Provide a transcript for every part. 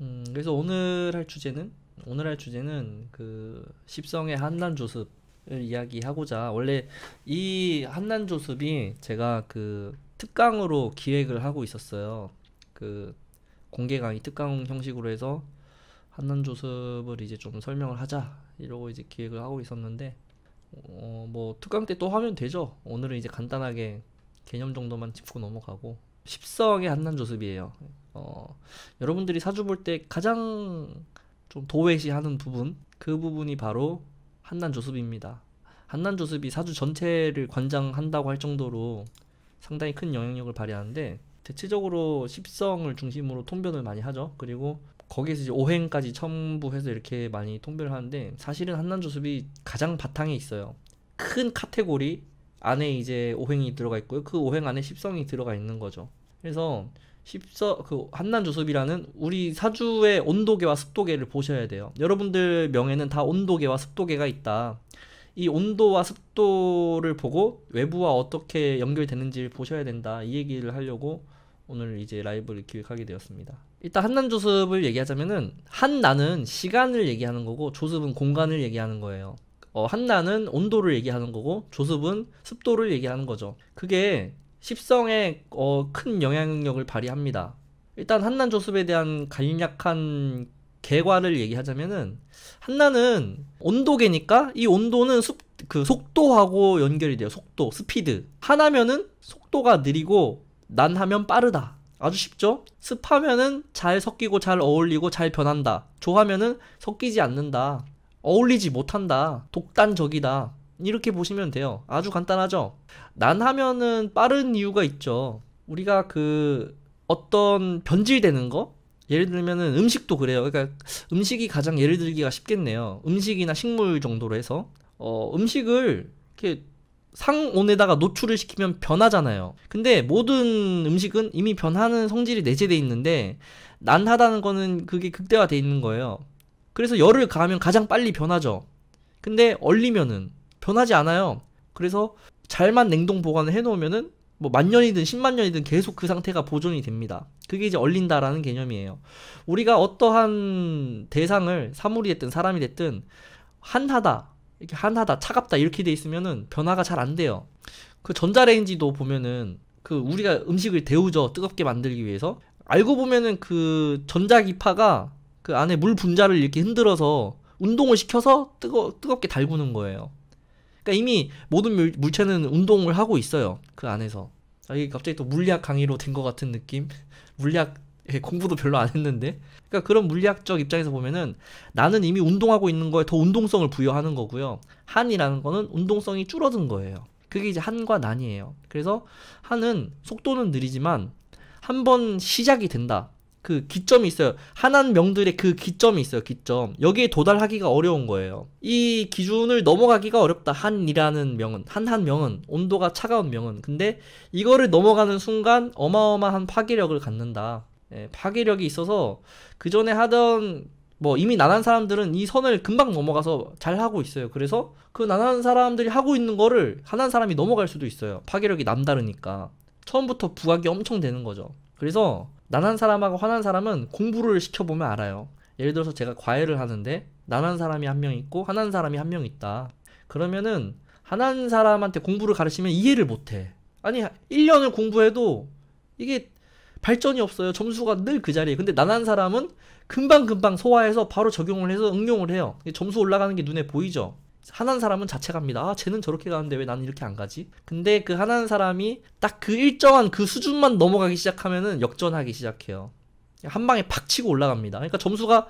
음, 그래서 오늘 할 주제는 오늘 할 주제는 그 십성의 한난 조습을 이야기하고자 원래 이 한난 조습이 제가 그 특강으로 기획을 하고 있었어요. 그 공개 강의 특강 형식으로 해서 한난 조습을 이제 좀 설명을 하자 이러고 이제 기획을 하고 있었는데 어, 뭐 특강 때 또 하면 되죠. 오늘은 이제 간단하게 개념 정도만 짚고 넘어가고 십성의 한난 조습이에요. 어, 여러분들이 사주 볼 때 가장 좀 도외시하는 부분 그 부분이 바로 한난 조습입니다. 한난 조습이 사주 전체를 관장한다고 할 정도로 상당히 큰 영향력을 발휘하는데 대체적으로 십성을 중심으로 통변을 많이 하죠. 그리고 거기에서 이제 오행까지 첨부해서 이렇게 많이 통변을 하는데 사실은 한난 조습이 가장 바탕에 있어요. 큰 카테고리 안에 이제 오행이 들어가 있고요. 그 오행 안에 십성이 들어가 있는 거죠. 그래서 십서 그 한난 조습이라는 우리 사주의 온도계와 습도계를 보셔야 돼요. 여러분들 명에는 다 온도계와 습도계가 있다. 이 온도와 습도를 보고 외부와 어떻게 연결되는지를 보셔야 된다. 이 얘기를 하려고 오늘 이제 라이브를 기획하게 되었습니다. 일단 한난 조습을 얘기하자면은 한나는 시간을 얘기하는 거고 조습은 공간을 얘기하는 거예요. 어, 한나는 온도를 얘기하는 거고 조습은 습도를 얘기하는 거죠. 그게 십성에 어, 큰 영향력을 발휘합니다. 일단 한난 조습에 대한 간략한 개관을 얘기하자면은 한나는 온도계니까 이 온도는 습, 그 속도하고 연결이 돼요. 속도, 스피드. 하나면은 속도가 느리고 난하면 빠르다. 아주 쉽죠? 습하면은 잘 섞이고 잘 어울리고 잘 변한다. 조하면은 섞이지 않는다. 어울리지 못한다. 독단적이다. 이렇게 보시면 돼요. 아주 간단하죠? 난하면은 빠른 이유가 있죠. 우리가 그 어떤 변질되는 거? 예를 들면은 음식도 그래요. 그러니까 음식이 가장 예를 들기가 쉽겠네요. 음식이나 식물 정도로 해서 어, 음식을 이렇게 상온에다가 노출을 시키면 변하잖아요. 근데 모든 음식은 이미 변하는 성질이 내재되어 있는데 난하다는 거는 그게 극대화돼 있는 거예요. 그래서 열을 가하면 가장 빨리 변하죠. 근데 얼리면은 변하지 않아요. 그래서 잘만 냉동 보관을 해놓으면은 뭐 만년이든 10만년이든 계속 그 상태가 보존이 됩니다. 그게 이제 얼린다라는 개념이에요. 우리가 어떠한 대상을 사물이 됐든 사람이 됐든 한하다 이렇게 한하다 차갑다 이렇게 돼 있으면은 변화가 잘 안 돼요. 그 전자레인지도 보면은 그 우리가 음식을 데우죠 뜨겁게 만들기 위해서 알고 보면은 그 전자기파가 그 안에 물 분자를 이렇게 흔들어서 운동을 시켜서 뜨거 뜨겁게 달구는 거예요. 그러니까 이미 모든 물, 물체는 운동을 하고 있어요. 그 안에서. 아, 이게 갑자기 또 물리학 강의로 된 것 같은 느낌? 물리학 예, 공부도 별로 안 했는데. 그러니까 그런 물리학적 입장에서 보면은 나는 이미 운동하고 있는 거에 더 운동성을 부여하는 거고요. 한이라는 거는 운동성이 줄어든 거예요. 그게 이제 한과 난이에요. 그래서 한은 속도는 느리지만 한 번 시작이 된다. 그 기점이 있어요. 하난 명들의 그 기점이 있어요. 기점. 여기에 도달하기가 어려운 거예요. 이 기준을 넘어가기가 어렵다. 한이라는 명은 한한 명은 온도가 차가운 명은. 근데 이거를 넘어가는 순간 어마어마한 파괴력을 갖는다. 예, 파괴력이 있어서 그 전에 하던 뭐 이미 난한 사람들은 이 선을 금방 넘어가서 잘 하고 있어요. 그래서 그 난한 사람들이 하고 있는 거를 한한 사람이 넘어갈 수도 있어요. 파괴력이 남다르니까 처음부터 부각이 엄청 되는 거죠. 그래서 난한 사람하고 화난 사람은 공부를 시켜보면 알아요. 예를 들어서 제가 과외를 하는데 난한 사람이 한 명 있고 화난 사람이 한 명 있다. 그러면은 화난 사람한테 공부를 가르치면 이해를 못해. 아니 1년을 공부해도 이게 발전이 없어요. 점수가 늘 그 자리에. 근데 난한 사람은 금방금방 소화해서 바로 적용을 해서 응용을 해요. 점수 올라가는 게 눈에 보이죠. 하는 사람은 자체갑니다 아, 쟤는 저렇게 가는데 왜 나는 이렇게 안 가지? 근데 그 하는 사람이 딱 그 일정한 그 수준만 넘어가기 시작하면은 역전하기 시작해요. 한 방에 팍 치고 올라갑니다. 그러니까 점수가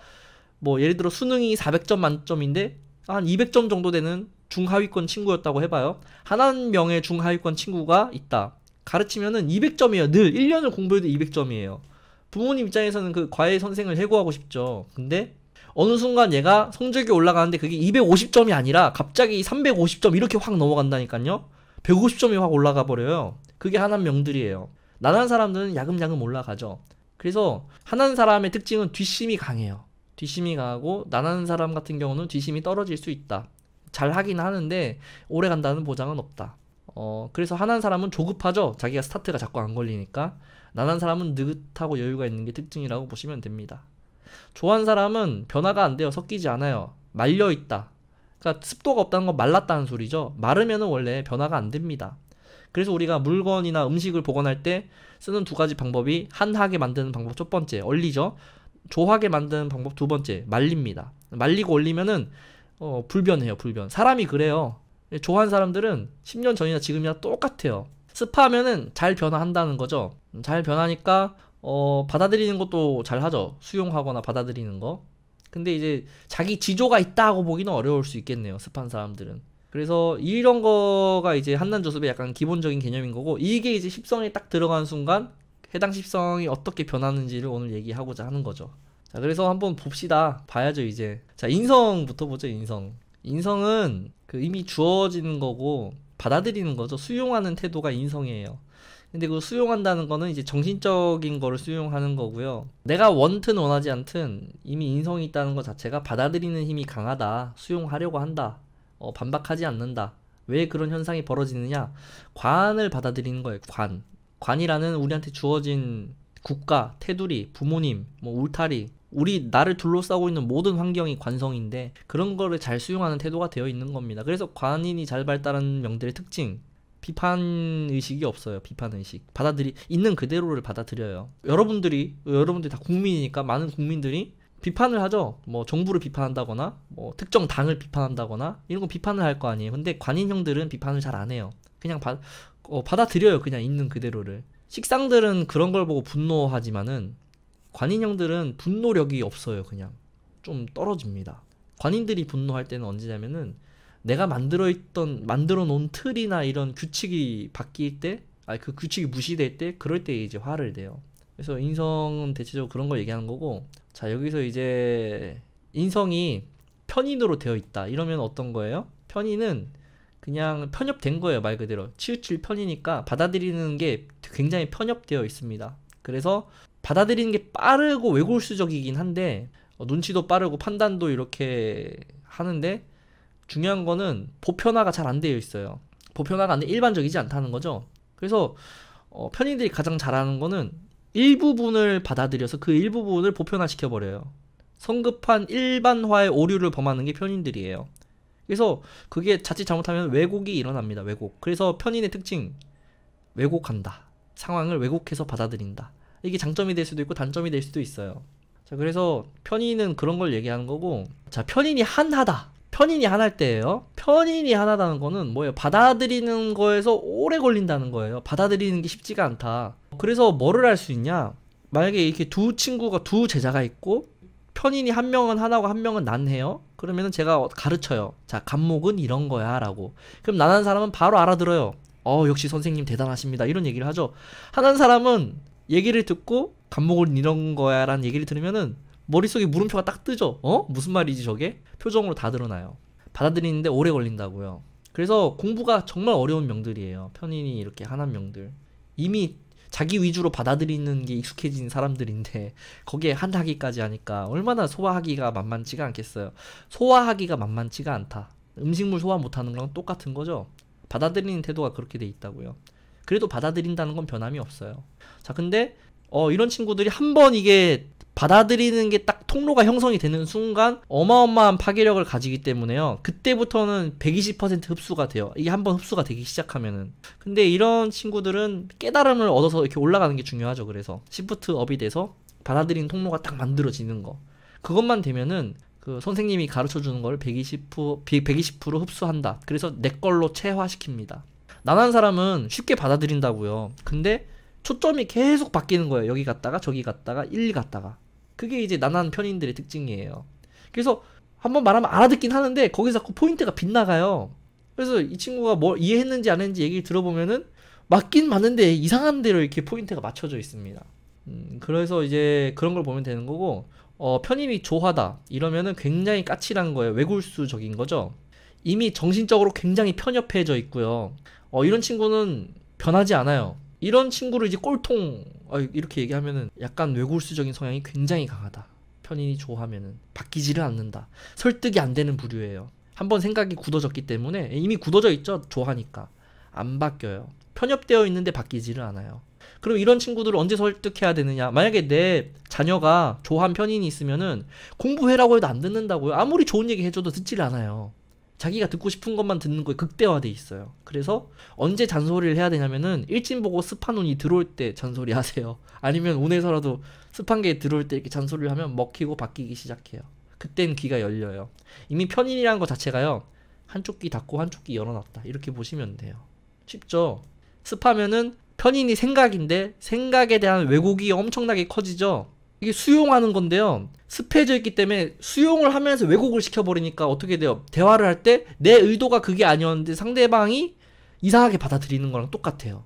뭐 예를 들어 수능이 400점 만점인데 한 200점 정도 되는 중하위권 친구였다고 해봐요. 한 명의 중하위권 친구가 있다. 가르치면은 200점이에요. 늘 1년을 공부해도 200점이에요. 부모님 입장에서는 그 과외 선생을 해고하고 싶죠. 근데 어느 순간 얘가 성적이 올라가는데 그게 250점이 아니라 갑자기 350점 이렇게 확 넘어간다니까요. 150점이 확 올라가 버려요. 그게 하나 명들이에요. 나란 사람들은 야금야금 올라가죠. 그래서 하는 사람의 특징은 뒷심이 강해요. 뒷심이 강하고 나는 사람 같은 경우는 뒷심이 떨어질 수 있다. 잘 하긴 하는데 오래 간다는 보장은 없다. 어, 그래서 하는 사람은 조급하죠. 자기가 스타트가 자꾸 안 걸리니까. 나는 사람은 느긋하고 여유가 있는 게 특징이라고 보시면 됩니다. 좋아하는 사람은 변화가 안 돼요. 섞이지 않아요. 말려 있다. 그러니까 습도가 없다는 건 말랐다는 소리죠. 마르면 원래 변화가 안 됩니다. 그래서 우리가 물건이나 음식을 보관할 때 쓰는 두 가지 방법이 한하게 만드는 방법 첫 번째 얼리죠. 조하게 만드는 방법 두 번째 말립니다. 말리고 얼리면은 어, 불변해요. 불변. 사람이 그래요. 좋아하는 사람들은 10년 전이나 지금이나 똑같아요. 습하면은 잘 변화한다는 거죠. 음, 잘 변하니까 어, 받아들이는 것도 잘 하죠. 수용하거나 받아들이는 거. 근데 이제 자기 지조가 있다고 보기는 어려울 수 있겠네요. 습한 사람들은. 그래서 이런 거가 이제 한난 조습의 약간 기본적인 개념인 거고 이게 이제 십성에 딱 들어간 순간 해당 십성이 어떻게 변하는지를 오늘 얘기하고자 하는 거죠. 자, 그래서 한번 봅시다. 봐야죠, 이제. 자, 인성부터 보죠, 인성. 인성은 그 이미 주어지는 거고 받아들이는 거죠. 수용하는 태도가 인성이에요. 근데 그 수용한다는 거는 이제 정신적인 거를 수용하는 거고요. 내가 원튼 원하지 않든 이미 인성이 있다는 것 자체가 받아들이는 힘이 강하다. 수용하려고 한다. 어, 반박하지 않는다. 왜 그런 현상이 벌어지느냐? 관을 받아들이는 거예요. 관. 관이라는 우리한테 주어진 국가, 테두리, 부모님, 뭐 울타리, 우리 나를 둘러싸고 있는 모든 환경이 관성인데 그런 거를 잘 수용하는 태도가 되어 있는 겁니다. 그래서 관인이 잘 발달한 명들의 특징, 비판 의식이 없어요. 비판 의식. 받아들이 있는 그대로를 받아들여요. 여러분들이 여러분들이 다 국민이니까 많은 국민들이 비판을 하죠. 뭐 정부를 비판한다거나 뭐 특정 당을 비판한다거나 이런 건 비판을 할 거 아니에요. 근데 관인형들은 비판을 잘 안 해요. 그냥 받 어, 받아들여요. 그냥 있는 그대로를. 식상들은 그런 걸 보고 분노하지만은 관인형들은 분노력이 없어요. 그냥 좀 떨어집니다. 관인들이 분노할 때는 언제냐면은 내가 만들어 있던 만들어 놓은 틀이나 이런 규칙이 바뀔 때, 아그 규칙이 무시될 때, 그럴 때 이제 화를 내요. 그래서 인성은 대체적으로 그런 걸 얘기하는 거고, 자 여기서 이제 인성이 편인으로 되어 있다. 이러면 어떤 거예요? 편인은 그냥 편협된 거예요 말 그대로 치우칠 편이니까 받아들이는 게 굉장히 편협되어 있습니다 그래서 받아들이는 게 빠르고 외골수적이긴 한데 어, 눈치도 빠르고 판단도 이렇게 하는데 중요한 거는 보편화가 잘 안 되어 있어요. 보편화가 안 돼, 일반적이지 않다는 거죠. 그래서 어, 편인들이 가장 잘하는 거는 일부분을 받아들여서 그 일부분을 보편화시켜 버려요. 성급한 일반화의 오류를 범하는 게 편인들이에요. 그래서 그게 자칫 잘못하면 왜곡이 일어납니다. 왜곡. 그래서 편인의 특징 왜곡한다. 상황을 왜곡해서 받아들인다. 이게 장점이 될 수도 있고 단점이 될 수도 있어요. 자, 그래서 편인은 그런 걸 얘기하는 거고 자, 편인이 한하다. 편인이 하나일 때예요. 편인이 하나라는 거는 뭐예요? 받아들이는 거에서 오래 걸린다는 거예요. 받아들이는 게 쉽지가 않다. 그래서 뭐를 할 수 있냐? 만약에 이렇게 두 친구가 두 제자가 있고 편인이 한 명은 하나고 한 명은 난해요. 그러면은 제가 가르쳐요. 자, 감목은 이런 거야라고. 그럼 난한 사람은 바로 알아들어요. 어, 역시 선생님 대단하십니다. 이런 얘기를 하죠. 하는 사람은 얘기를 듣고 감목은 이런 거야라는 얘기를 들으면은 머릿속에 물음표가 딱 뜨죠. 어? 무슨 말이지 저게? 표정으로 다 드러나요. 받아들이는데 오래 걸린다고요. 그래서 공부가 정말 어려운 명들이에요. 편인이 이렇게 하는 명들. 이미 자기 위주로 받아들이는 게 익숙해진 사람들인데 거기에 한다기까지 하니까 얼마나 소화하기가 만만치가 않겠어요. 소화하기가 만만치가 않다. 음식물 소화 못하는 거랑 똑같은 거죠. 받아들이는 태도가 그렇게 돼 있다고요. 그래도 받아들인다는 건 변함이 없어요. 자, 근데 어, 이런 친구들이 한 번 이게 받아들이는 게 딱 통로가 형성이 되는 순간 어마어마한 파괴력을 가지기 때문에요. 그때부터는 120% 흡수가 돼요. 이게 한번 흡수가 되기 시작하면은. 근데 이런 친구들은 깨달음을 얻어서 이렇게 올라가는 게 중요하죠. 그래서 시프트 업이 돼서 받아들이는 통로가 딱 만들어지는 거. 그것만 되면은 그 선생님이 가르쳐 주는 걸 120%, 120% 흡수한다. 그래서 내 걸로 체화시킵니다. 난한 사람은 쉽게 받아들인다고요. 근데 초점이 계속 바뀌는 거예요. 여기 갔다가 저기 갔다가 1 갔다가 그게 이제 난한 편인들의 특징이에요. 그래서 한번 말하면 알아듣긴 하는데 거기서 자꾸 그 포인트가 빗나가요. 그래서 이 친구가 뭘 이해했는지 안 했는지 얘기를 들어보면은 맞긴 맞는데 이상한 대로 이렇게 포인트가 맞춰져 있습니다. 음, 그래서 이제 그런 걸 보면 되는 거고 어, 편입이 조하다 이러면은 굉장히 까칠한 거예요. 외골수적인 거죠. 이미 정신적으로 굉장히 편협해져 있고요. 어, 이런 친구는 변하지 않아요. 이런 친구를 이제 꼴통 아, 이렇게 얘기하면은 약간 외골수적인 성향이 굉장히 강하다. 편인이 좋아하면은 바뀌지를 않는다. 설득이 안 되는 부류예요. 한번 생각이 굳어졌기 때문에 예, 이미 굳어져 있죠. 좋아하니까 안 바뀌어요. 편협되어 있는데 바뀌지를 않아요. 그럼 이런 친구들을 언제 설득해야 되느냐? 만약에 내 자녀가 좋아한 편인이 있으면은 공부해라고 해도 안 듣는다고요. 아무리 좋은 얘기 해줘도 듣질 않아요. 자기가 듣고 싶은 것만 듣는 거에 극대화돼 있어요. 그래서 언제 잔소리를 해야 되냐면은 일진 보고 습한 운이 들어올 때 잔소리 하세요. 아니면 운에서라도 습한 게 들어올 때 이렇게 잔소리를 하면 먹히고 바뀌기 시작해요. 그땐 귀가 열려요. 이미 편인이라는 것 자체가요. 한쪽 귀 닫고 한쪽 귀 열어놨다. 이렇게 보시면 돼요. 쉽죠? 습하면은 편인이 생각인데 생각에 대한 왜곡이 엄청나게 커지죠? 이게 수용하는 건데요. 스해져 있기 때문에 수용을 하면서 왜곡을 시켜버리니까 어떻게 돼요? 대화를 할 때 내 의도가 그게 아니었는데 상대방이 이상하게 받아들이는 거랑 똑같아요.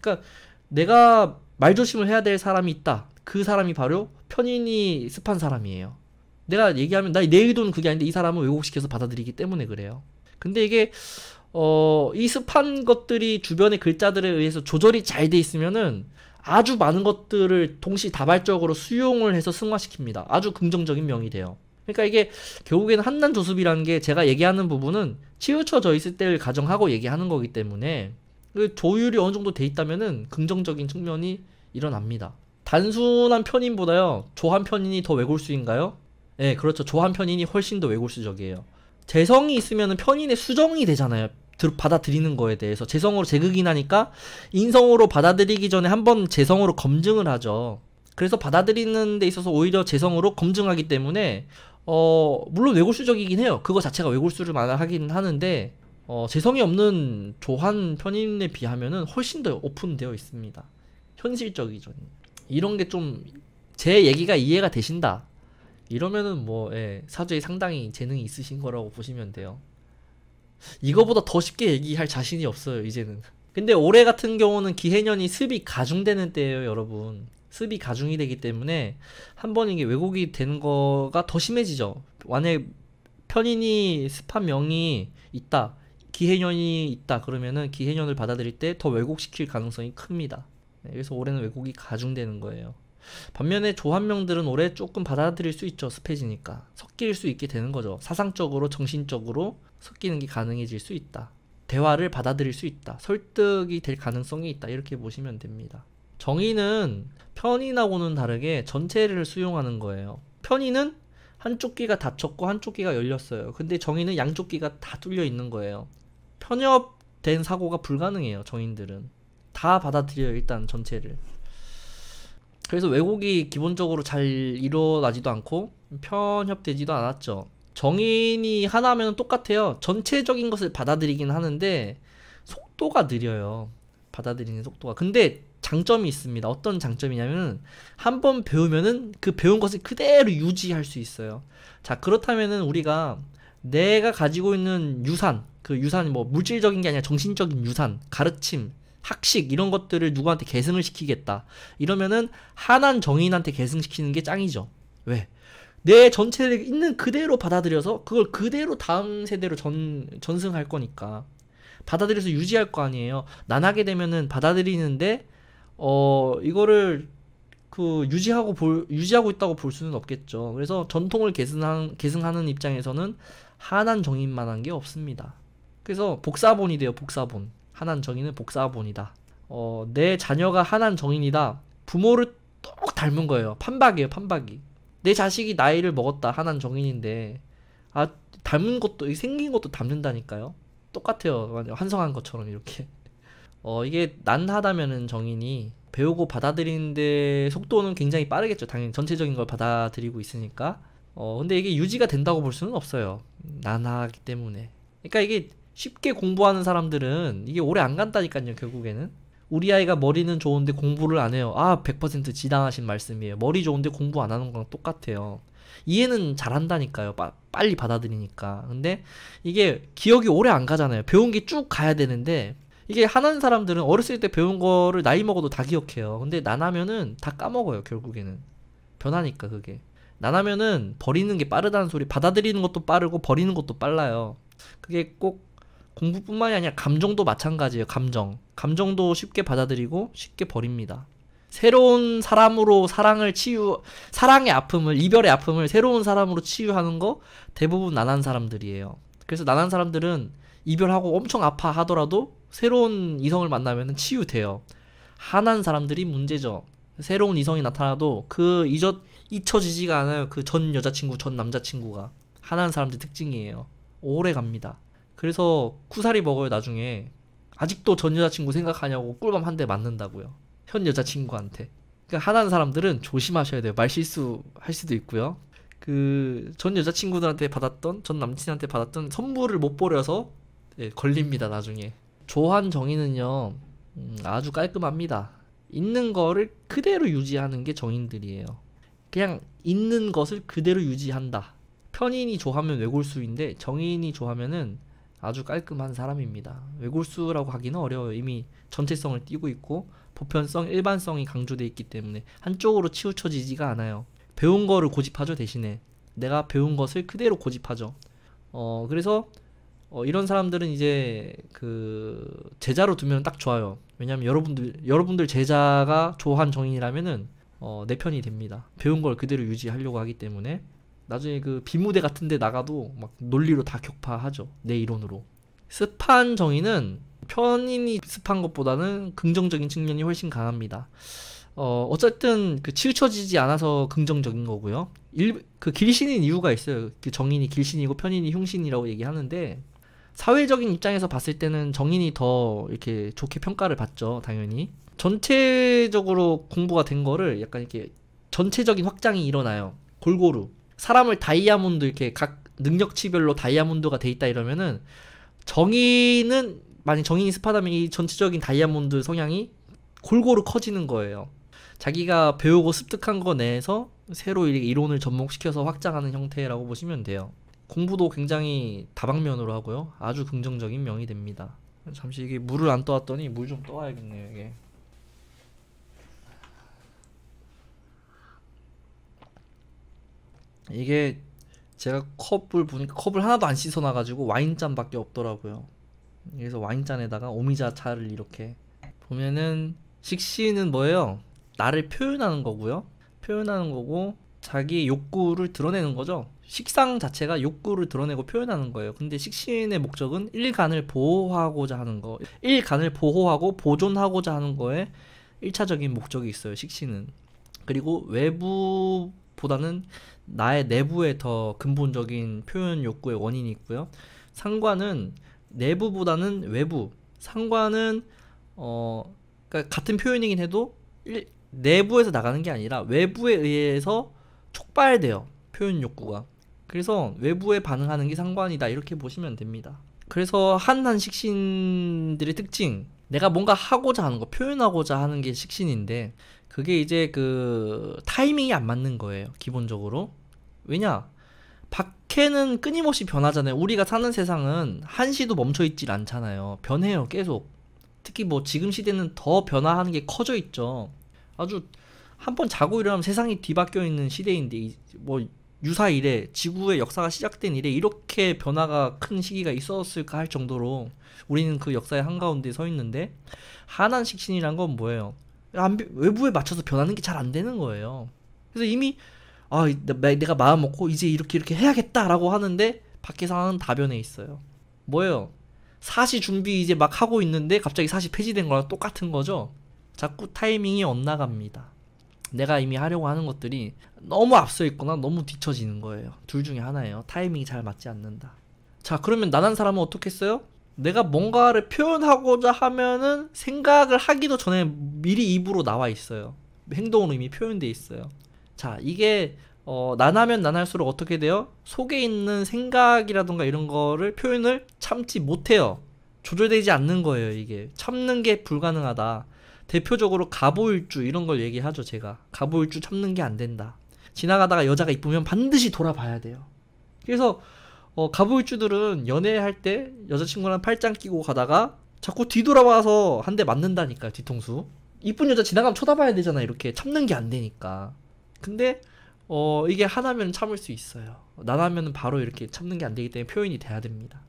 그러니까 내가 말조심을 해야 될 사람이 있다. 그 사람이 바로 편인이 습한 사람이에요. 내가 얘기하면 나내 의도는 그게 아닌데 이 사람은 왜곡시켜서 받아들이기 때문에 그래요. 근데 이게 어, 이 습한 것들이 주변의 글자들에 의해서 조절이 잘 돼 있으면은 아주 많은 것들을 동시다발적으로 수용을 해서 승화시킵니다. 아주 긍정적인 명이 돼요. 그러니까 이게 결국에는 한난 조습이라는 게 제가 얘기하는 부분은 치우쳐져 있을 때를 가정하고 얘기하는 거기 때문에 그 조율이 어느 정도 돼 있다면은 긍정적인 측면이 일어납니다. 단순한 편인보다요 조한 편인이 더 외골수인가요? 네, 예, 그렇죠. 조한 편인이 훨씬 더 외골수적이에요. 재성이 있으면 편인의 수정이 되잖아요. 받아들이는 거에 대해서 재성으로 제극이 나니까 인성으로 받아들이기 전에 한번 재성으로 검증을 하죠. 그래서 받아들이는 데 있어서 오히려 재성으로 검증하기 때문에 어 물론 외골수적이긴 해요. 그거 자체가 외골수를 말하긴 하는데 어 재성이 없는 조한 편인에 비하면은 훨씬 더 오픈되어 있습니다. 현실적이죠. 이런 게 좀 제 얘기가 이해가 되신다. 이러면은 뭐 예, 사주에 상당히 재능이 있으신 거라고 보시면 돼요. 이거보다 더 쉽게 얘기할 자신이 없어요 이제는 근데 올해 같은 경우는 기해년이 습이 가중되는 때예요 여러분 습이 가중이 되기 때문에 한 번 이게 왜곡이 되는 거가 더 심해지죠 만약 편인이 습한 명이 있다 기해년이 있다 그러면은 기해년을 받아들일 때 더 왜곡시킬 가능성이 큽니다 네, 그래서 올해는 왜곡이 가중되는 거예요 반면에 조한명들은 올해 조금 받아들일 수 있죠 습해지니까 섞일 수 있게 되는 거죠 사상적으로 정신적으로 섞이는 게 가능해질 수 있다. 대화를 받아들일 수 있다. 설득이 될 가능성이 있다. 이렇게 보시면 됩니다. 정의는 편인하고는 다르게 전체를 수용하는 거예요. 편인은 한쪽 귀가 닫혔고 한쪽 귀가 열렸어요. 근데 정의는 양쪽 귀가 다 뚫려 있는 거예요. 편협된 사고가 불가능해요. 정인들은 다 받아들여요. 일단 전체를. 그래서 왜곡이 기본적으로 잘 일어나지도 않고 편협되지도 않았죠. 정인이 하나면 똑같아요. 전체적인 것을 받아들이긴 하는데 속도가 느려요. 받아들이는 속도가. 근데 장점이 있습니다. 어떤 장점이냐면 한번 배우면은 그 배운 것을 그대로 유지할 수 있어요. 자 그렇다면은 우리가 내가 가지고 있는 유산 그 유산 뭐 물질적인 게 아니라 정신적인 유산 가르침 학식 이런 것들을 누구한테 계승을 시키겠다 이러면은 한한 정인한테 계승시키는 게 짱이죠. 왜? 내 전체를 있는 그대로 받아들여서 그걸 그대로 다음 세대로 전, 전승할 거니까 받아들여서 유지할 거 아니에요. 난하게 되면은 받아들이는데 어 이거를 그 유지하고 볼 유지하고 있다고 볼 수는 없겠죠. 그래서 전통을 계승한 계승하는 입장에서는 한한 정인만한 게 없습니다. 그래서 복사본이 돼요. 복사본 한한 정인은 복사본이다. 어 내 자녀가 한한 정인이다. 부모를 똑 닮은 거예요. 판박이에요. 판박이. 내 자식이 나이를 먹었다 하나는 정인인데 아 닮은 것도 생긴 것도 닮는다니까요 똑같아요 환성한 것처럼 이렇게 어 이게 난하다면은 정인이 배우고 받아들이는데 속도는 굉장히 빠르겠죠 당연히 전체적인 걸 받아들이고 있으니까 어 근데 이게 유지가 된다고 볼 수는 없어요 난하기 때문에 그러니까 이게 쉽게 공부하는 사람들은 이게 오래 안 간다니까요 결국에는 우리 아이가 머리는 좋은데 공부를 안 해요. 아, 100% 지당하신 말씀이에요. 머리 좋은데 공부 안 하는 거랑 똑같아요. 이해는 잘한다니까요. 빠, 빨리 받아들이니까. 근데 이게 기억이 오래 안 가잖아요. 배운 게 쭉 가야 되는데 이게 하는 사람들은 어렸을 때 배운 거를 나이 먹어도 다 기억해요. 근데 나나면은 다 까먹어요, 결국에는. 변하니까 그게. 나나면은 버리는 게 빠르다는 소리, 받아들이는 것도 빠르고 버리는 것도 빨라요. 그게 꼭 공부뿐만이 아니라 감정도 마찬가지예요. 감정. 감정도 쉽게 받아들이고 쉽게 버립니다. 새로운 사람으로 사랑을 치유, 사랑의 아픔을, 이별의 아픔을 새로운 사람으로 치유하는 거 대부분 난한 사람들이에요. 그래서 난한 사람들은 이별하고 엄청 아파하더라도 새로운 이성을 만나면 치유돼요. 한한 사람들이 문제죠. 새로운 이성이 나타나도 그 잊어, 잊혀지지가 않아요. 그 전 여자친구, 전 남자친구가. 한한 사람들 특징이에요. 오래 갑니다. 그래서 쿠사리 먹어요 나중에 아직도 전 여자친구 생각하냐고 꿀밤 한 대 맞는다고요 현 여자친구한테 그러니까 하는 사람들은 조심하셔야 돼요 말실수 할 수도 있고요 그 전 여자친구들한테 받았던 전 남친한테 받았던 선물을 못 버려서 예, 걸립니다 나중에 조한 정의는요 음, 아주 깔끔합니다 있는 거를 그대로 유지하는 게 정인들이에요 그냥 있는 것을 그대로 유지한다 편인이 좋아하면 외골수인데 정인이 좋아하면은 아주 깔끔한 사람입니다. 외골수라고 하기는 어려워요. 이미 전체성을 띄고 있고 보편성, 일반성이 강조되어 있기 때문에 한쪽으로 치우쳐지지가 않아요. 배운 거를 고집하죠 대신에 내가 배운 것을 그대로 고집하죠. 어 그래서 어, 이런 사람들은 이제 그 제자로 두면 딱 좋아요. 왜냐하면 여러분들 여러분들 제자가 좋아한 정인이라면은 어, 내 편이 됩니다. 배운 걸 그대로 유지하려고 하기 때문에 나중에 그 비무대 같은데 나가도 막 논리로 다 격파하죠. 내 이론으로. 습한 정의는 편인이 습한 것보다는 긍정적인 측면이 훨씬 강합니다. 어, 어쨌든 그 치우쳐지지 않아서 긍정적인 거고요. 일, 그 길신인 이유가 있어요. 그 정인이 길신이고 편인이 흉신이라고 얘기하는데 사회적인 입장에서 봤을 때는 정인이 더 이렇게 좋게 평가를 받죠. 당연히. 전체적으로 공부가 된 거를 약간 이렇게 전체적인 확장이 일어나요. 골고루. 사람을 다이아몬드 이렇게 각 능력치별로 다이아몬드가 돼 있다 이러면은 정의는 만약 정의인 습하다면이 전체적인 다이아몬드 성향이 골고루 커지는 거예요. 자기가 배우고 습득한 거 내에서 새로 이론을 접목시켜서 확장하는 형태라고 보시면 돼요. 공부도 굉장히 다방면으로 하고요. 아주 긍정적인 명이 됩니다. 잠시 이게 물을 안 떠왔더니 물 좀 떠와야겠네요, 이게. 이게 제가 컵을 보니까 컵을 하나도 안 씻어놔가지고 와인잔밖에 없더라고요. 그래서 와인잔에다가 오미자 차를 이렇게 보면은 식시는 뭐예요? 나를 표현하는 거고요. 표현하는 거고 자기 욕구를 드러내는 거죠. 식상 자체가 욕구를 드러내고 표현하는 거예요. 근데 식신의 목적은 일간을 보호하고자 하는 거. 일간을 보호하고 보존하고자 하는 거에 일차적인 목적이 있어요. 식신은. 그리고 외부 보다는 나의 내부에 더 근본적인 표현 욕구의 원인이 있고요. 상관은 내부보다는 외부. 상관은 어 그러니까 같은 표현이긴 해도 일, 내부에서 나가는 게 아니라 외부에 의해서 촉발돼요. 표현 욕구가. 그래서 외부에 반응하는 게 상관이다 이렇게 보시면 됩니다. 그래서 한한 식신들의 특징 내가 뭔가 하고자 하는 거, 표현하고자 하는 게 식신인데 그게 이제 그 타이밍이 안 맞는 거예요. 기본적으로. 왜냐? 박해는 끊임없이 변하잖아요. 우리가 사는 세상은 한시도 멈춰 있질 않잖아요. 변해요, 계속. 특히 뭐 지금 시대는 더 변화하는 게 커져 있죠. 아주 한 번 자고 일어나면 세상이 뒤바뀌어 있는 시대인데 뭐 유사 이래 지구의 역사가 시작된 이래 이렇게 변화가 큰 시기가 있었을까 할 정도로 우리는 그 역사의 한가운데 서 있는데 한한식신이란 건 뭐예요? 외부에 맞춰서 변하는 게 잘 안 되는 거예요. 그래서 이미 아 내가 마음 먹고 이제 이렇게 이렇게 해야겠다라고 하는데 밖에서 하는 답변에 있어요. 뭐예요? 사시 준비 이제 막 하고 있는데 갑자기 사시 폐지된 거랑 똑같은 거죠. 자꾸 타이밍이 엇나갑니다. 내가 이미 하려고 하는 것들이 너무 앞서 있거나 너무 뒤처지는 거예요. 둘 중에 하나예요. 타이밍이 잘 맞지 않는다. 자, 그러면 나란 사람은 어떻게했어요 내가 뭔가를 표현하고자 하면은 생각을 하기도 전에 미리 입으로 나와 있어요. 행동으로 이미 표현돼 있어요. 자, 이게 어, 난하면 난할수록 어떻게 돼요? 속에 있는 생각이라든가 이런 거를 표현을 참지 못해요. 조절되지 않는 거예요, 이게. 참는 게 불가능하다. 대표적으로 가보일주 이런 걸 얘기하죠 제가 가보일주 참는 게 안 된다 지나가다가 여자가 이쁘면 반드시 돌아봐야 돼요 그래서 어, 가보일주들은 연애할 때 여자친구랑 팔짱 끼고 가다가 자꾸 뒤돌아와서 한 대 맞는다니까 뒤통수 이쁜 여자 지나가면 쳐다봐야 되잖아 이렇게 참는 게 안 되니까 근데 어, 이게 하나면 참을 수 있어요 나나면 바로 이렇게 참는 게 안 되기 때문에 표현이 돼야 됩니다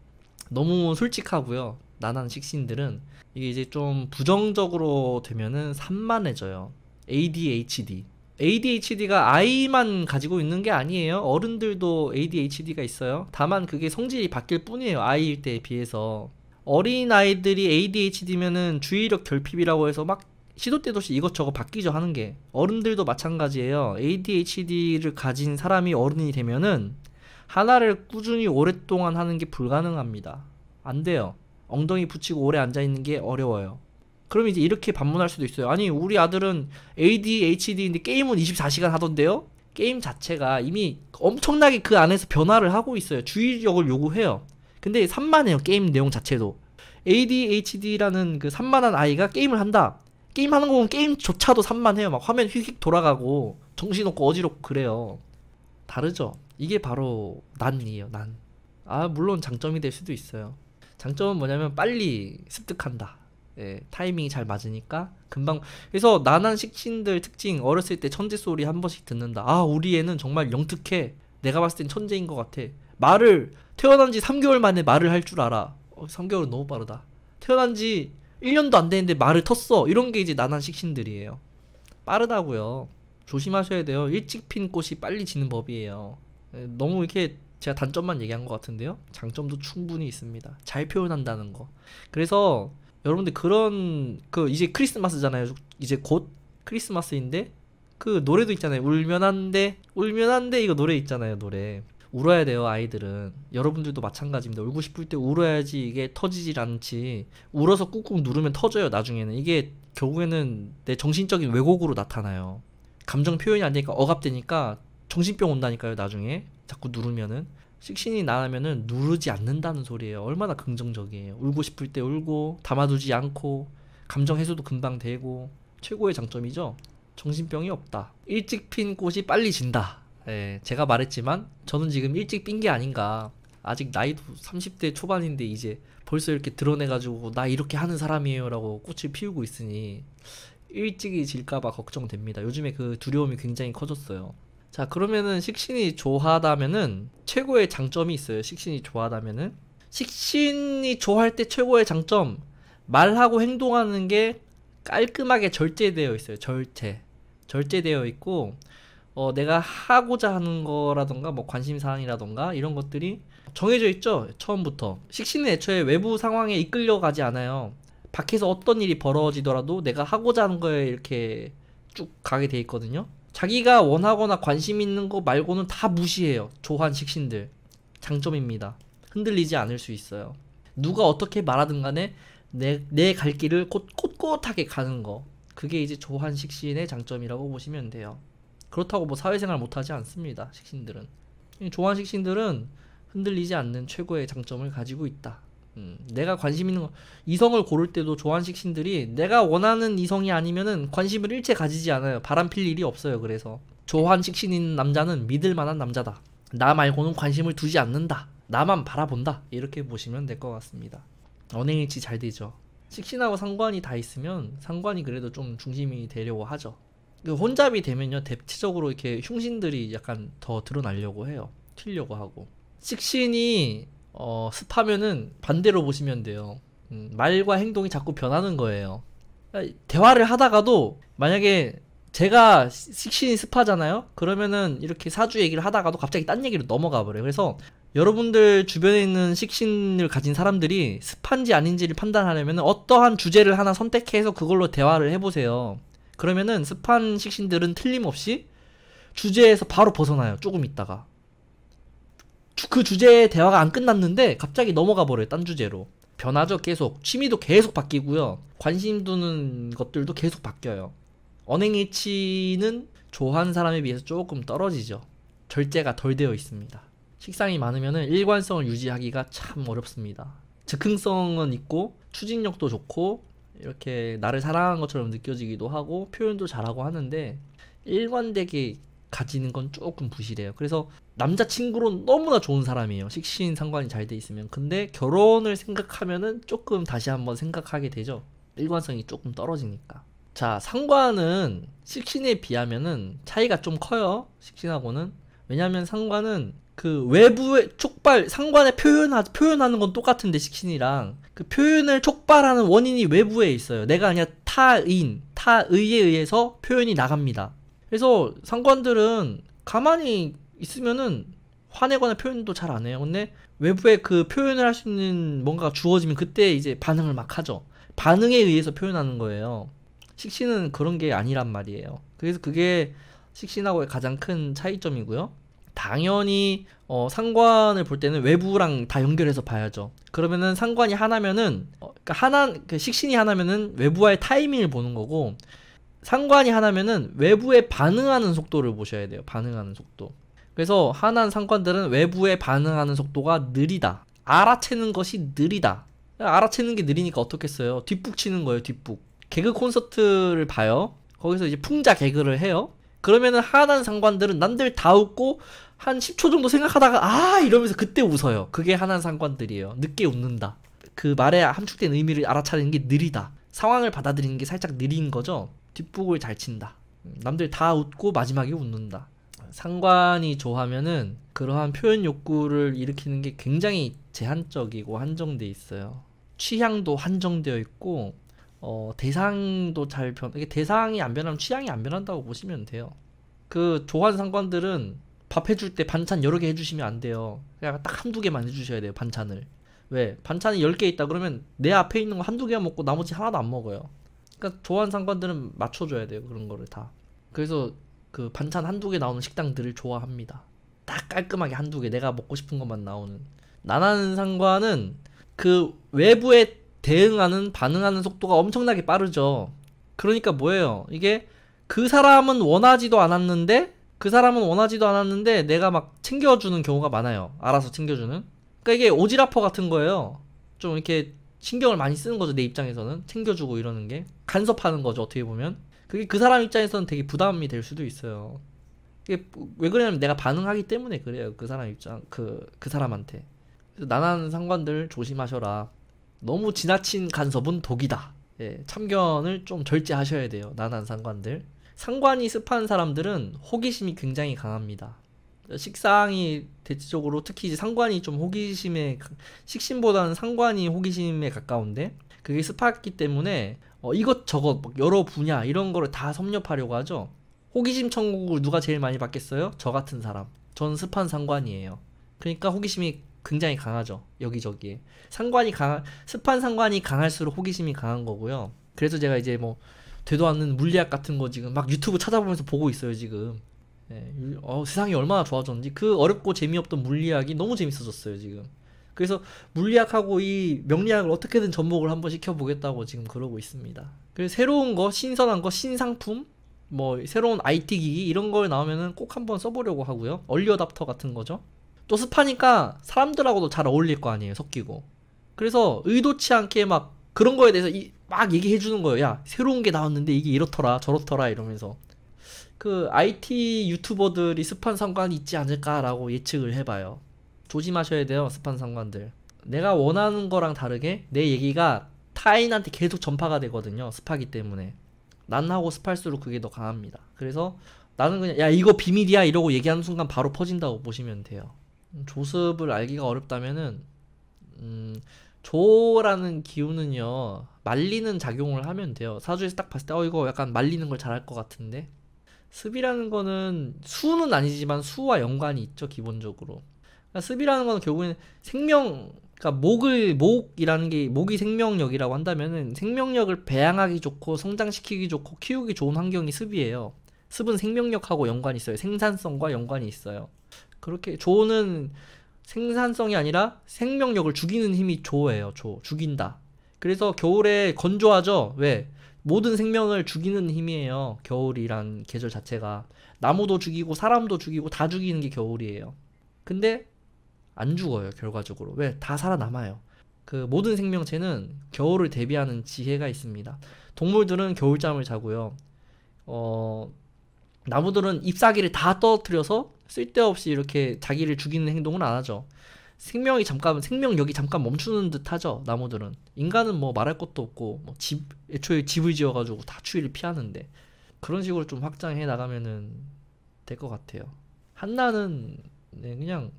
너무 솔직하고요 나는 식신들은 이게 이제 좀 부정적으로 되면은 산만해져요. ADHD. ADHD가 아이만 가지고 있는 게 아니에요. 어른들도 ADHD가 있어요. 다만 그게 성질이 바뀔 뿐이에요. 아이일 때에 비해서. 어린 아이들이 ADHD면은 주의력 결핍이라고 해서 막 시도 때도 없이 이것저것 바뀌죠 하는 게. 어른들도 마찬가지예요. ADHD를 가진 사람이 어른이 되면은 하나를 꾸준히 오랫동안 하는 게 불가능합니다. 안 돼요. 엉덩이 붙이고 오래 앉아 있는 게 어려워요. 그럼 이제 이렇게 반문할 수도 있어요. 아니, 우리 아들은 ADHD인데 게임은 24시간 하던데요? 게임 자체가 이미 엄청나게 그 안에서 변화를 하고 있어요. 주의력을 요구해요. 근데 산만해요. 게임 내용 자체도. ADHD라는 그 산만한 아이가 게임을 한다. 게임 하는 거 보면 게임조차도 산만해요. 막 화면 휙휙 돌아가고 정신없고 어지럽고 그래요. 다르죠? 이게 바로 난이에요, 난. 아, 물론 장점이 될 수도 있어요. 장점은 뭐냐면 빨리 습득한다. 예, 타이밍이 잘 맞으니까 금방 그래서 난한 식신들 특징 어렸을 때 천재 소리 한 번씩 듣는다. 아 우리 애는 정말 영특해. 내가 봤을 땐 천재인 것 같아. 말을 태어난 지 3개월 만에 말을 할 줄 알아. 어, 3개월은 너무 빠르다. 태어난 지 1년도 안 되는데 말을 텄어. 이런 게 이제 난한 식신들이에요. 빠르다고요. 조심하셔야 돼요. 일찍 핀 꽃이 빨리 지는 법이에요. 예, 너무 이렇게 제가 단점만 얘기한 것 같은데요. 장점도 충분히 있습니다. 잘 표현한다는 거. 그래서 여러분들 그런 그 이제 크리스마스잖아요. 이제 곧 크리스마스인데 그 노래도 있잖아요. 울면 한데 울면 한데 이거 노래 있잖아요. 노래. 울어야 돼요 아이들은 여러분들도 마찬가지입니다 울고 싶을 때 울어야지 이게 터지질 않지 울어서 꾹꾹 누르면 터져요 나중에는 이게 결국에는 내 정신적인 왜곡으로 나타나요 감정 표현이 안 되니까 억압되니까 정신병 온다니까요 나중에 자꾸 누르면은 식신이 나라면은 누르지 않는다는 소리예요 얼마나 긍정적이에요 울고 싶을 때 울고 담아두지 않고 감정 해소도 금방 되고 최고의 장점이죠 정신병이 없다 일찍 핀 꽃이 빨리 진다 예, 제가 말했지만 저는 지금 일찍 핀 게 아닌가 아직 나이도 30대 초반인데 이제 벌써 이렇게 드러내가지고 나 이렇게 하는 사람이에요 라고 꽃을 피우고 있으니 일찍이 질까봐 걱정됩니다. 요즘에 그 두려움이 굉장히 커졌어요. 자 그러면은 식신이 좋아하다면은 최고의 장점이 있어요. 식신이 좋아하다면은 식신이 좋아할 때 최고의 장점 말하고 행동하는 게 깔끔하게 절제되어 있어요. 절제 절제되어 있고 어, 내가 하고자 하는 거라던가 뭐 관심 사항이라던가 이런 것들이 정해져 있죠. 처음부터 식신은 애초에 외부 상황에 이끌려가지 않아요. 밖에서 어떤 일이 벌어지더라도 내가 하고자 하는 거에 이렇게 쭉 가게 돼 있거든요. 자기가 원하거나 관심 있는 거 말고는 다 무시해요. 조한 식신들. 장점입니다. 흔들리지 않을 수 있어요. 누가 어떻게 말하든 간에 내 내 갈 길을 꼿, 꼿하게 가는 거. 그게 이제 조한 식신의 장점이라고 보시면 돼요. 그렇다고 뭐 사회생활 못하지 않습니다. 식신들은. 조한 식신들은 흔들리지 않는 최고의 장점을 가지고 있다. 음, 내가 관심 있는 거 이성을 고를 때도 좋아하는 식 신들이 내가 원하는 이성이 아니면은 관심을 일체 가지지 않아요. 바람 필 일이 없어요. 그래서 좋아하는 식 신인 남자는 믿을 만한 남자다. 나 말고는 관심을 두지 않는다. 나만 바라본다. 이렇게 보시면 될 것 같습니다. 언행일치 잘 되죠. 식신하고 상관이 다 있으면 상관이 그래도 좀 중심이 되려고 하죠. 그 혼잡이 되면요 대체적으로 이렇게 흉신들이 약간 더 드러나려고 해요. 튀려고 하고 식신이 어, 습하면은 반대로 보시면 돼요. 음, 말과 행동이 자꾸 변하는 거예요. 그러니까 대화를 하다가도 만약에 제가 식신이 습하잖아요? 그러면은 이렇게 사주 얘기를 하다가도 갑자기 딴 얘기로 넘어가 버려요. 그래서 여러분들 주변에 있는 식신을 가진 사람들이 습한지 아닌지를 판단하려면 어떠한 주제를 하나 선택해서 그걸로 대화를 해보세요. 그러면은 습한 식신들은 틀림없이 주제에서 바로 벗어나요. 조금 있다가. 그주제에 대화가 안 끝났는데 갑자기 넘어가 버려요. 딴 주제로. 변하죠, 계속. 취미도 계속 바뀌고요. 관심 두는 것들도 계속 바뀌어요. 언행일치는 좋아하는 사람에 비해서 조금 떨어지죠. 절제가 덜 되어 있습니다. 식상이 많으면 일관성을 유지하기가 참 어렵습니다. 즉흥성은 있고 추진력도 좋고 이렇게 나를 사랑한 것처럼 느껴지기도 하고 표현도 잘하고 하는데 일관되게 가지는 건 조금 부실해요. 그래서 남자친구로 너무나 좋은 사람이에요. 식신 상관이 잘 돼 있으면. 근데 결혼을 생각하면은 조금 다시 한번 생각하게 되죠. 일관성이 조금 떨어지니까. 자, 상관은 식신에 비하면은 차이가 좀 커요. 식신하고는. 왜냐면 상관은 그 외부의 촉발, 상관의 표현하, 표현하는 건 똑같은데 식신이랑 그 표현을 촉발하는 원인이 외부에 있어요. 내가 아니라 타인, 타의에 의해서 표현이 나갑니다. 그래서 상관들은 가만히 있으면은 화에 관한 표현도 잘 안 해요. 근데 외부에 그 표현을 할 수 있는 뭔가가 주어지면 그때 이제 반응을 막 하죠. 반응에 의해서 표현하는 거예요. 식신은 그런 게 아니란 말이에요. 그래서 그게 식신하고의 가장 큰 차이점이고요. 당연히 어, 상관을 볼 때는 외부랑 다 연결해서 봐야죠. 그러면은 상관이 하나면은 어, 그러니까 하나 그 식신이 하나면은 외부와의 타이밍을 보는 거고 상관이 하나면은 외부에 반응하는 속도를 보셔야 돼요. 반응하는 속도. 그래서 하나 상관들은 외부에 반응하는 속도가 느리다. 알아채는 것이 느리다. 알아채는 게 느리니까 어떻겠어요. 뒷북 치는 거예요. 뒷북. 개그 콘서트를 봐요. 거기서 이제 풍자 개그를 해요. 그러면은 하단 상관들은 남들 다 웃고 한 10초 정도 생각하다가 아 이러면서 그때 웃어요. 그게 하단 상관들이에요. 늦게 웃는다. 그 말에 함축된 의미를 알아차리는 게 느리다. 상황을 받아들이는 게 살짝 느린 거죠. 뒷북을 잘 친다. 음, 남들 다 웃고 마지막에 웃는다. 음. 상관이 좋아하면은 그러한 표현 욕구를 일으키는 게 굉장히 제한적이고 한정돼 있어요. 취향도 한정되어 있고 어, 대상도 잘 변, 이게 대상이 안 변하면 취향이 안 변한다고 보시면 돼요. 그 조한 상관들은 밥 해줄 때 반찬 여러 개 해주시면 안 돼요. 그냥 딱 한두 개만 해주셔야 돼요, 반찬을. 왜? 반찬이 열 개 있다 그러면 내 앞에 있는 거 한두 개만 먹고 나머지 하나도 안 먹어요. 그러니까 좋아하는 상관들은 맞춰줘야 돼요 그런 거를 다. 그래서 그 반찬 한두 개 나오는 식당들을 좋아합니다. 딱 깔끔하게 한두 개 내가 먹고 싶은 것만 나오는. 나나는 상관은 그 외부에 대응하는 반응하는 속도가 엄청나게 빠르죠. 그러니까 뭐예요? 이게 그 사람은 원하지도 않았는데 그 사람은 원하지도 않았는데 내가 막 챙겨주는 경우가 많아요. 알아서 챙겨주는. 그러니까 이게 오지라퍼 같은 거예요. 좀 이렇게 신경을 많이 쓰는 거죠 내 입장에서는 챙겨주고 이러는 게 간섭하는 거죠 어떻게 보면 그게 그 사람 입장에서는 되게 부담이 될 수도 있어요 이게 왜 그러냐면 내가 반응하기 때문에 그래요 그 사람 입장 그그 그 사람한테 나나 상관들 조심하셔라 너무 지나친 간섭은 독이다 예, 참견을 좀 절제하셔야 돼요 나나 상관들 상관이 습한 사람들은 호기심이 굉장히 강합니다 식상이 대체적으로 특히 이제 상관이 좀 호기심에 식신보다는 상관이 호기심에 가까운데 그게 습하기 때문에 어, 이것저것 여러 분야 이런 거를 다 섭렵하려고 하죠. 호기심 천국을 누가 제일 많이 받겠어요? 저 같은 사람. 전 습한 상관이에요. 그러니까 호기심이 굉장히 강하죠. 여기저기에. 상관이 강 스판 상관이 강할수록 호기심이 강한 거고요. 그래서 제가 이제 뭐 되도 않는 물리학 같은 거 지금 막 유튜브 찾아보면서 보고 있어요, 지금. 예, 어, 세상이 얼마나 좋아졌는지 그 어렵고 재미없던 물리학이 너무 재밌어졌어요 지금. 그래서 물리학하고 이 명리학을 어떻게든 접목을 한번 시켜보겠다고 지금 그러고 있습니다. 그래서 새로운 거, 신선한 거, 신상품, 뭐 새로운 IT 기기 이런 걸 나오면은 꼭 한번 써보려고 하고요. 얼리어답터 같은 거죠. 또습하니까 사람들하고도 잘 어울릴 거 아니에요 섞이고. 그래서 의도치 않게 막 그런 거에 대해서 이, 막 얘기해 주는 거예요. 야 새로운 게 나왔는데 이게 이렇더라 저렇더라 이러면서 그 IT 유튜버들이 습한 상관이 있지 않을까라고 예측을 해봐요. 조심하셔야 돼요, 습한 상관들. 내가 원하는 거랑 다르게 내 얘기가 타인한테 계속 전파가 되거든요. 습하기 때문에. 난하고 습할수록 그게 더 강합니다. 그래서 나는 그냥 야 이거 비밀이야 이러고 얘기하는 순간 바로 퍼진다고 보시면 돼요. 음, 조습을 알기가 어렵다면은 음, 조라는 기운은요 말리는 작용을 하면 돼요. 사주에서 딱 봤을 때어 이거 약간 말리는 걸 잘할 것 같은데 습이라는 거는 수는 아니지만 수와 연관이 있죠 기본적으로 그러니까 습이라는 건 결국엔 생명 그러니까 목을 목이라는 게 목이 생명력이라고 한다면은 생명력을 배양하기 좋고 성장시키기 좋고 키우기 좋은 환경이 습이에요 습은 생명력하고 연관이 있어요 생산성과 연관이 있어요 그렇게 조는 생산성이 아니라 생명력을 죽이는 힘이 조예요 조 죽인다 그래서 겨울에 건조하죠 왜 모든 생명을 죽이는 힘이에요. 겨울이란 계절 자체가 나무도 죽이고 사람도 죽이고 다 죽이는 게 겨울이에요. 근데 안 죽어요 결과적으로 왜 다 살아남아요. 그 모든 생명체는 겨울을 대비하는 지혜가 있습니다. 동물들은 겨울잠을 자고요. 어 나무들은 잎사귀를 다 떨어뜨려서 쓸데없이 이렇게 자기를 죽이는 행동은 안 하죠. 생명이 잠깐 생명력이 잠깐 멈추는 듯하죠 나무들은 인간은 뭐 말할 것도 없고 뭐집 애초에 집을 지어가지고 다 추위를 피하는데 그런 식으로 좀 확장해 나가면은 될 것 같아요 한나는 네, 그냥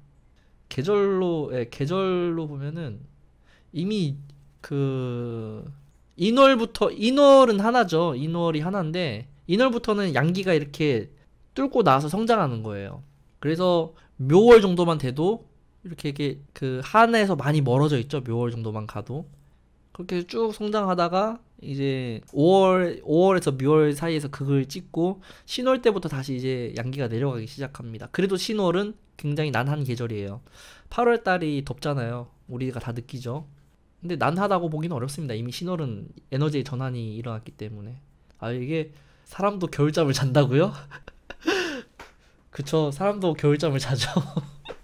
계절로 예, 계절로 보면은 이미 그 인월부터 인월은 하나죠 인월이 하나인데 인월부터는 양기가 이렇게 뚫고 나와서 성장하는 거예요 그래서 묘월 정도만 돼도 이렇게 이게 그 한에서 많이 멀어져 있죠. 묘월 정도만 가도 그렇게 쭉 성장하다가 이제 5월 5월에서 6월 사이에서 극을 찍고 신월 때부터 다시 이제 양기가 내려가기 시작합니다. 그래도 신월은 굉장히 난한 계절이에요. 8월 달이 덥잖아요. 우리가 다 느끼죠. 근데 난하다고 보기는 어렵습니다. 이미 신월은 에너지의 전환이 일어났기 때문에. 아 이게 사람도 겨울잠을 잔다고요? 그쵸 사람도 겨울잠을 자죠.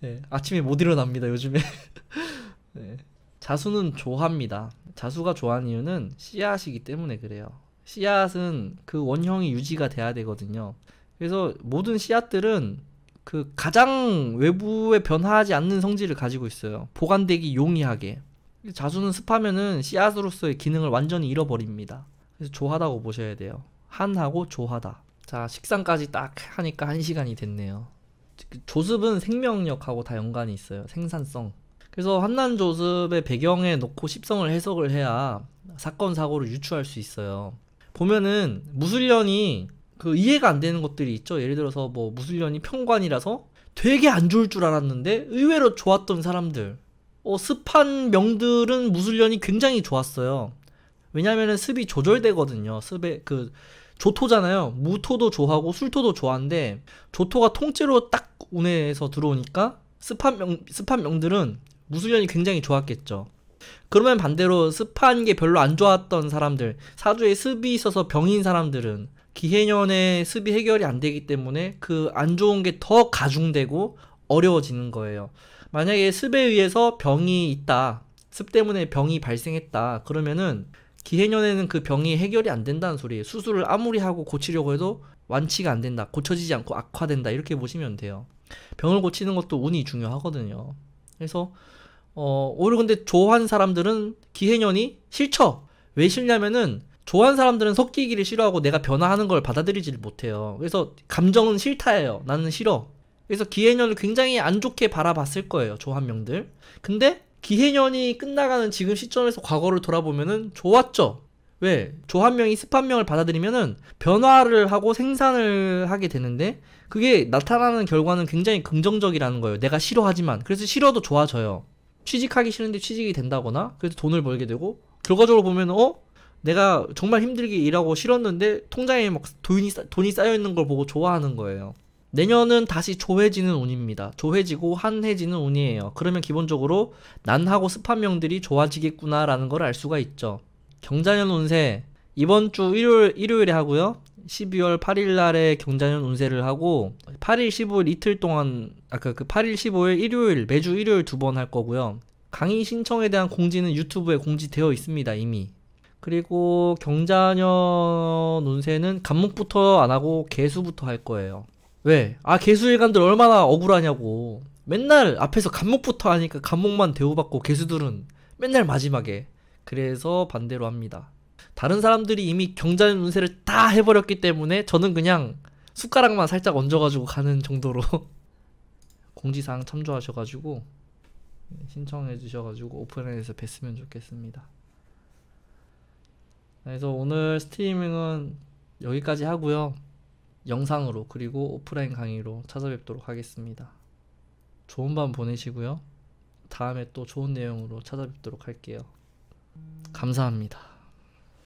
네, 아침에 못 일어납니다 요즘에 네. 자수는 좋아합니다 자수가 좋아하는 이유는 씨앗이기 때문에 그래요 씨앗은 그 원형이 유지가 돼야 되거든요 그래서 모든 씨앗들은 그 가장 외부에 변화하지 않는 성질을 가지고 있어요 보관되기 용이하게 자수는 습하면은 씨앗으로서의 기능을 완전히 잃어버립니다 그래서 좋아하다고 보셔야 돼요 한하고 좋아하다자 식상까지 딱 하니까 한시간이 됐네요 조습은 생명력하고 다 연관이 있어요. 생산성. 그래서 환난 조습의 배경에 놓고 십성을 해석을 해야 사건 사고를 유추할 수 있어요. 보면은 무술련이 그 이해가 안 되는 것들이 있죠. 예를 들어서 뭐 무술련이 평관이라서 되게 안 좋을 줄 알았는데 의외로 좋았던 사람들. 어, 습한 명들은 무술련이 굉장히 좋았어요. 왜냐면은 습이 조절되거든요. 습의 그 조토잖아요. 무토도 좋아하고 술토도 좋 조한데 조토가 통째로 딱 운해에서 들어오니까 습한 명 습한 명들은 무수련이 굉장히 좋았겠죠. 그러면 반대로 습한 게 별로 안 좋았던 사람들, 사주에 습이 있어서 병인 사람들은 기해년에 습이 해결이 안 되기 때문에 그 안 좋은 게 더 가중되고 어려워지는 거예요. 만약에 습에 의해서 병이 있다. 습 때문에 병이 발생했다. 그러면은 기해년에는 그 병이 해결이 안 된다는 소리예요. 수술을 아무리 하고 고치려고 해도 완치가 안 된다. 고쳐지지 않고 악화된다. 이렇게 보시면 돼요. 병을 고치는 것도 운이 중요하거든요. 그래서 어, 오히려 근데 좋아하는 사람들은 기해년이 싫죠. 왜 싫냐면은 좋아하는 사람들은 섞이기를 싫어하고 내가 변화하는 걸 받아들이질 못해요. 그래서 감정은 싫다예요. 나는 싫어. 그래서 기해년을 굉장히 안 좋게 바라봤을 거예요. 조한 명들. 근데 기해년이 끝나가는 지금 시점에서 과거를 돌아보면은 좋았죠. 왜? 조한 명이 습한 명을 받아들이면은 변화를 하고 생산을 하게 되는데 그게 나타나는 결과는 굉장히 긍정적이라는 거예요. 내가 싫어하지만. 그래서 싫어도 좋아져요. 취직하기 싫은데 취직이 된다거나 그래서 돈을 벌게 되고 결과적으로 보면 어? 내가 정말 힘들게 일하고 싫었는데 통장에 막 돈이, 돈이 쌓여있는 걸 보고 좋아하는 거예요. 내년은 다시 조해지는 운입니다. 조해지고 한해지는 운이에요. 그러면 기본적으로 난하고 습한명들이 좋아지겠구나라는 걸 알 수가 있죠. 경자년 운세 이번 주 일요일 일요일에 하고요. 12월 8일 날에 경자년 운세를 하고 8일 15일 이틀 동안 아까 그 8일 그 15일 일요일 매주 일요일 두 번 할 거고요. 강의 신청에 대한 공지는 유튜브에 공지되어 있습니다. 이미. 그리고 경자년 운세는 간목부터 안 하고 개수부터 할 거예요. 왜? 아 개수일관들 얼마나 억울하냐고 맨날 앞에서 감목부터 하니까 감목만 대우받고 개수들은 맨날 마지막에 그래서 반대로 합니다 다른 사람들이 이미 경자는 운세를 다 해버렸기 때문에 저는 그냥 숟가락만 살짝 얹어가지고 가는 정도로 공지사항 참조하셔가지고 신청해 주셔가지고 오프라인에서 뵀으면 좋겠습니다 그래서 오늘 스트리밍은 여기까지 하고요 영상으로 그리고 오프라인 강의로 찾아뵙도록 하겠습니다. 좋은 밤 보내시고요. 다음에 또 좋은 내용으로 찾아뵙도록 할게요. 감사합니다.